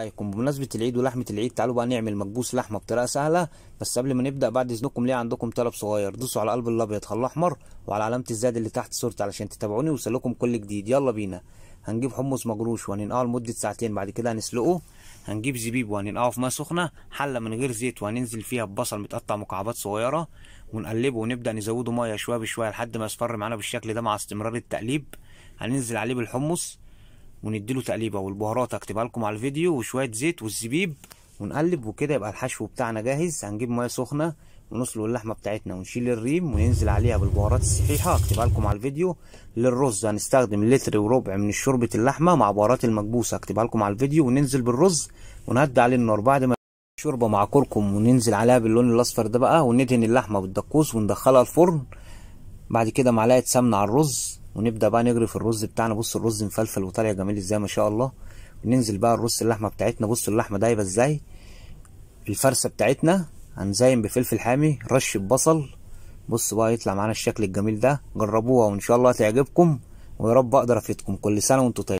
عليكم بمناسبة العيد ولحمة العيد تعالوا بقى نعمل مكبوس لحمة بطريقة سهلة بس قبل ما نبدأ بعد إذنكم ليه عندكم طلب صغير دوسوا على قلب الأبيض خل أحمر وعلى علامة الزاد اللي تحت صورتي علشان تتابعوني ويوصلكم كل جديد يلا بينا هنجيب حمص مجروش وهننقعه لمدة ساعتين بعد كده هنسلقه هنجيب زبيب وهننقعه في ماء سخنة حلة من غير زيت وهننزل فيها ببصل متقطع مكعبات صغيرة ونقلبه ونبدأ نزوده ميه شوية بشوية لحد ما يصفر معانا بالشكل ده مع استمرار التقليب هننزل عليه بالحمص ونديله تقليبه والبهارات هكتبها لكم على الفيديو وشويه زيت والزبيب ونقلب وكده يبقى الحشو بتاعنا جاهز هنجيب ميه سخنه ونسلق اللحمه بتاعتنا ونشيل الريم وننزل عليها بالبهارات الصحيحه هكتبها لكم على الفيديو للرز هنستخدم لتر وربع من شوربه اللحمه مع بهارات المكبوسه هكتبها لكم على الفيديو وننزل بالرز ونهدي عليه النار بعد ما شوربه مع كركم وننزل عليها باللون الاصفر ده بقى وندهن اللحمه بالدقوس وندخلها الفرن بعد كده معلقه سمنه على الرز ونبدا بقى نجري في الرز بتاعنا بص الرز مفلفل وطالع جميل ازاي ما شاء الله ننزل بقى الرز اللحمه بتاعتنا بص اللحمه دايبه ازاي الفرسه بتاعتنا هنزين بفلفل حامي رشه بصل بص بقى يطلع معانا الشكل الجميل ده جربوها وان شاء الله تعجبكم ويا رب اقدر افيدكم كل سنه وانتم طيبين